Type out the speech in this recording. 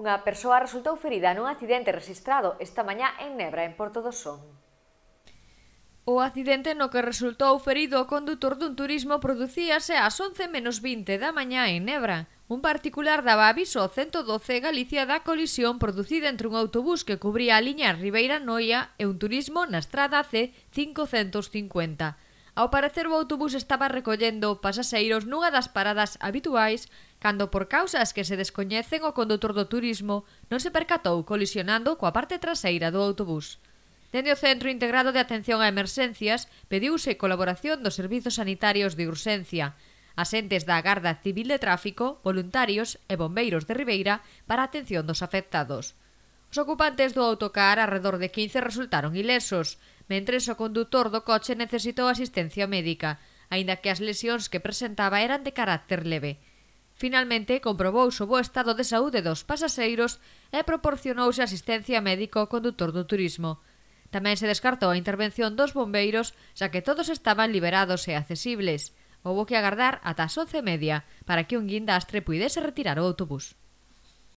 Unha persoa resultou ferida nun accidente registrado esta mañá en Nebra, en Porto do Son. O accidente no que resultou ferido o condutor dun turismo producíase ás 11 menos 20 da mañá en Nebra. Un particular daba aviso ao 112 Galicia da colisión producida entre un autobús que cubría a liña Ribeira Noia e un turismo na estrada C550. Ao parecer o autobús estaba recollendo pasaxeiros nunha das paradas habituais cando por causas que se descoñecen o condutor do turismo non se percatou colisionando coa parte traseira do autobús. Dende o Centro Integrado de Atención a Emerxencias pediuse colaboración dos servizos sanitarios de urxencia, asentes da Garda Civil de Tráfico, voluntarios e bombeiros de Ribeira para a atención dos afectados. Os ocupantes do autocar arredor de 15 resultaron ilesos, mentres o condutor do coche necesitou asistencia médica, aínda que as lesións que presentaba eran de carácter leve. Finalmente, comprobouse o bo estado de saúde dos pasaxeiros e proporcionouse asistencia médico ao condutor do turismo. Tamén se descartou a intervención dos bombeiros, xa que todos estaban liberados e accesibles. Houve que agardar ata as 11 media para que un guindastre puidese retirar o autobús.